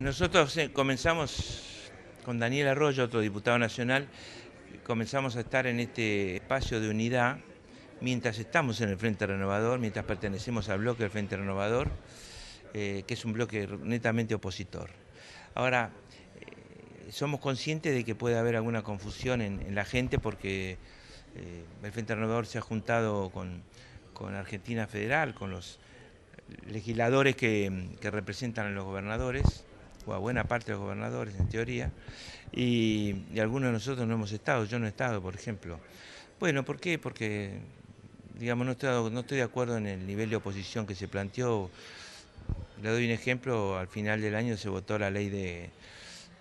Nosotros eh, comenzamos con Daniel Arroyo, otro diputado nacional, comenzamos a estar en este espacio de unidad mientras estamos en el Frente Renovador, mientras pertenecemos al bloque del Frente Renovador, eh, que es un bloque netamente opositor. Ahora, eh, somos conscientes de que puede haber alguna confusión en, la gente porque el Frente Renovador se ha juntado con, Argentina Federal, con los legisladores que representan a los gobernadores o a buena parte de los gobernadores en teoría, y, algunos de nosotros no hemos estado, yo no he estado, por ejemplo. Bueno, ¿por qué? Porque, digamos, no estoy, no estoy de acuerdo en el nivel de oposición que se planteó. Le doy un ejemplo, al final del año se votó la ley de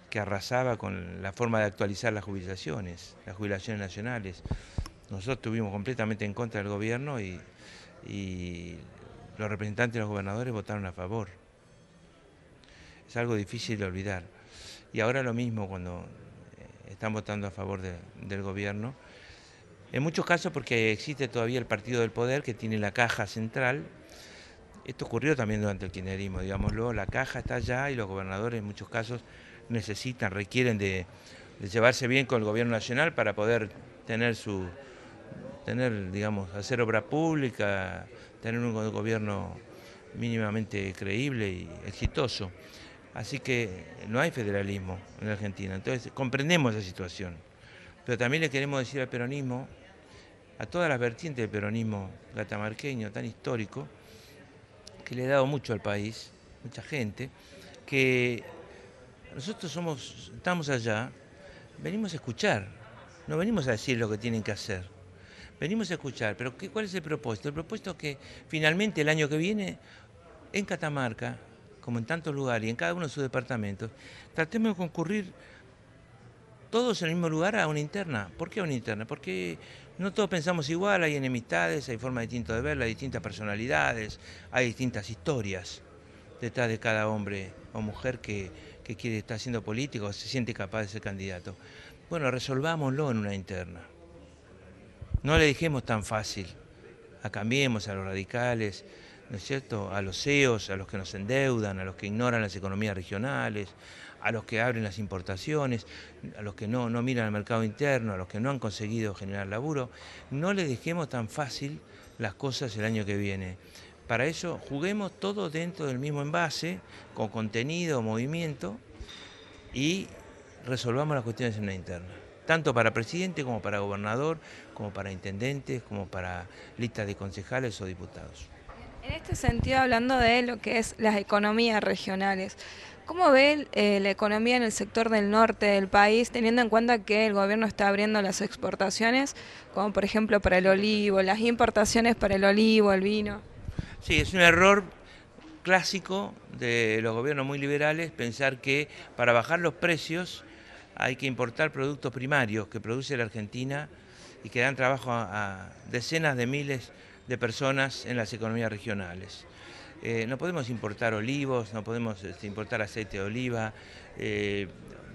que arrasaba con la forma de actualizar las jubilaciones, las jubilaciones nacionales. Nosotros estuvimos completamente en contra del gobierno y los representantes de los gobernadores votaron a favor es algo difícil de olvidar. Y ahora lo mismo cuando eh, están votando a favor del gobierno. En muchos casos porque existe todavía el partido del poder que tiene la caja central. Esto ocurrió también durante el kirchnerismo, digámoslo. La caja está allá y los gobernadores en muchos casos necesitan, requieren de, llevarse bien con el gobierno nacional para poder tener su tener, digamos, hacer obra pública, tener un gobierno mínimamente creíble y exitoso. Así que no hay federalismo en Argentina. Entonces comprendemos esa situación. Pero también le queremos decir al peronismo, a todas las vertientes del peronismo catamarqueño tan histórico, que le ha dado mucho al país, mucha gente, que nosotros somos, estamos allá, venimos a escuchar, no venimos a decir lo que tienen que hacer. Venimos a escuchar, pero ¿cuál es el propósito? El propósito es que finalmente el año que viene en Catamarca como en tantos lugares y en cada uno de sus departamentos, tratemos de concurrir todos en el mismo lugar a una interna. ¿Por qué a una interna? Porque no todos pensamos igual, hay enemistades, hay formas distintas de verla, hay distintas personalidades, hay distintas historias detrás de cada hombre o mujer que, quiere estar haciendo político o se siente capaz de ser candidato. Bueno, resolvámoslo en una interna. No le dejemos tan fácil, a cambiemos a los radicales, ¿no es cierto?, a los CEOs, a los que nos endeudan, a los que ignoran las economías regionales, a los que abren las importaciones, a los que no, miran al mercado interno, a los que no han conseguido generar laburo, no les dejemos tan fácil las cosas el año que viene. Para eso juguemos todo dentro del mismo envase, con contenido, movimiento, y resolvamos las cuestiones en la interna. Tanto para presidente como para gobernador, como para intendentes, como para listas de concejales o diputados. En este sentido, hablando de lo que es las economías regionales, ¿Cómo ve eh, la economía en el sector del norte del país, teniendo en cuenta que el gobierno está abriendo las exportaciones, como por ejemplo para el olivo, las importaciones para el olivo, el vino? Sí, es un error clásico de los gobiernos muy liberales pensar que para bajar los precios hay que importar productos primarios que produce la Argentina y que dan trabajo a, decenas de miles de de personas en las economías regionales. Eh, no podemos importar olivos, no podemos este, importar aceite de oliva, eh,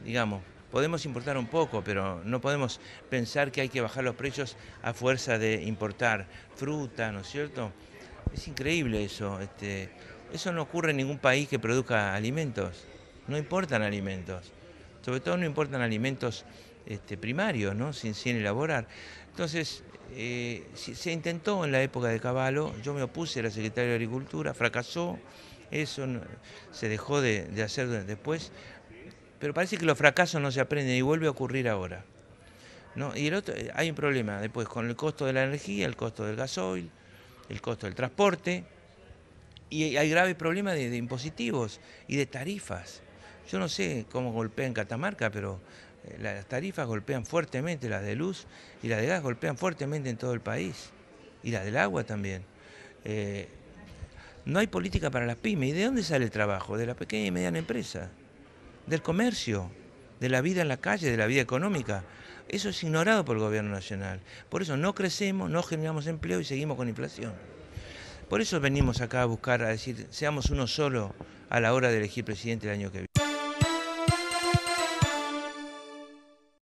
digamos, podemos importar un poco, pero no podemos pensar que hay que bajar los precios a fuerza de importar fruta, ¿no es cierto? Es increíble eso. Este, eso no ocurre en ningún país que produzca alimentos. No importan alimentos. Sobre todo no importan alimentos este, primarios, ¿no? sin, elaborar. Entonces, eh, se intentó en la época de Caballo, yo me opuse a la secretaria de Agricultura, fracasó, eso se dejó de, hacer después, pero parece que los fracasos no se aprenden y vuelve a ocurrir ahora. Y el otro, eh, hay un problema después con el costo de la energía, el costo del gasoil, el costo del transporte, y hay graves problemas de, impositivos y de tarifas. Yo no sé cómo golpea en Catamarca, pero eh, las tarifas golpean fuertemente, las de luz y las de gas golpean fuertemente en todo el país, y las del agua también. Eh, no hay política para las pymes. ¿Y de dónde sale el trabajo? De la pequeña y mediana empresa, del comercio, de la vida en la calle, de la vida económica. Eso es ignorado por el gobierno nacional. Por eso no crecemos, no generamos empleo y seguimos con inflación. Por eso venimos acá a buscar, a decir, seamos uno solo a la hora de elegir presidente el año que viene.